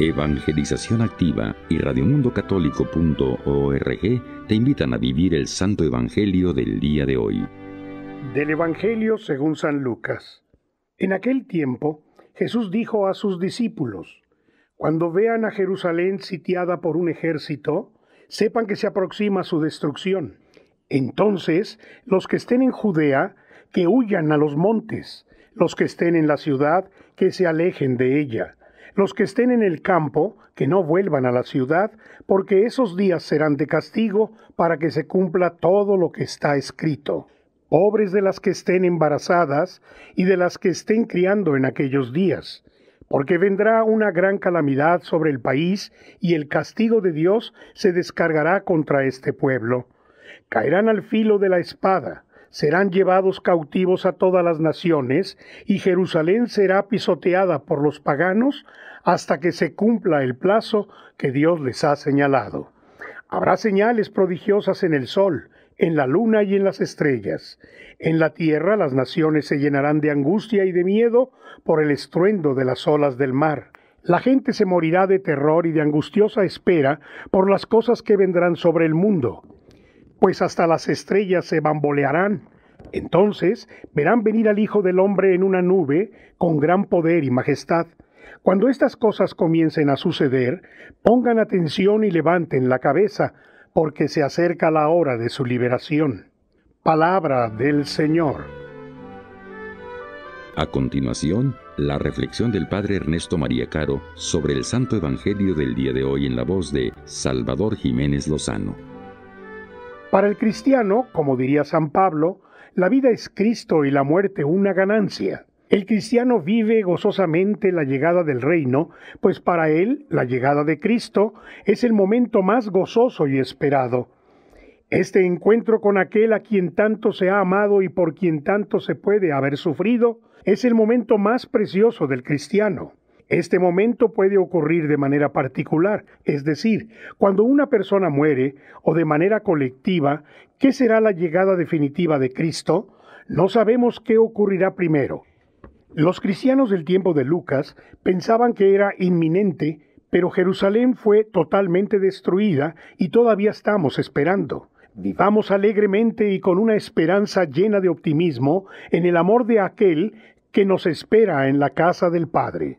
Evangelización Activa y radiomundocatólico.org te invitan a vivir el Santo Evangelio del día de hoy. Del Evangelio según San Lucas. En aquel tiempo, Jesús dijo a sus discípulos, Cuando vean a Jerusalén sitiada por un ejército, sepan que se aproxima su destrucción. Entonces, los que estén en Judea, que huyan a los montes, los que estén en la ciudad, que se alejen de ella los que estén en el campo, que no vuelvan a la ciudad, porque esos días serán de castigo para que se cumpla todo lo que está escrito. Pobres de las que estén embarazadas y de las que estén criando en aquellos días, porque vendrá una gran calamidad sobre el país y el castigo de Dios se descargará contra este pueblo. Caerán al filo de la espada serán llevados cautivos a todas las naciones, y Jerusalén será pisoteada por los paganos hasta que se cumpla el plazo que Dios les ha señalado. Habrá señales prodigiosas en el sol, en la luna y en las estrellas. En la tierra las naciones se llenarán de angustia y de miedo por el estruendo de las olas del mar. La gente se morirá de terror y de angustiosa espera por las cosas que vendrán sobre el mundo pues hasta las estrellas se bambolearán. Entonces verán venir al Hijo del Hombre en una nube con gran poder y majestad. Cuando estas cosas comiencen a suceder, pongan atención y levanten la cabeza, porque se acerca la hora de su liberación. Palabra del Señor. A continuación, la reflexión del Padre Ernesto María Caro sobre el Santo Evangelio del día de hoy en la voz de Salvador Jiménez Lozano. Para el cristiano, como diría San Pablo, la vida es Cristo y la muerte una ganancia. El cristiano vive gozosamente la llegada del reino, pues para él la llegada de Cristo es el momento más gozoso y esperado. Este encuentro con aquel a quien tanto se ha amado y por quien tanto se puede haber sufrido es el momento más precioso del cristiano. Este momento puede ocurrir de manera particular, es decir, cuando una persona muere o de manera colectiva, ¿qué será la llegada definitiva de Cristo? No sabemos qué ocurrirá primero. Los cristianos del tiempo de Lucas pensaban que era inminente, pero Jerusalén fue totalmente destruida y todavía estamos esperando. Vivamos alegremente y con una esperanza llena de optimismo en el amor de aquel que nos espera en la casa del Padre.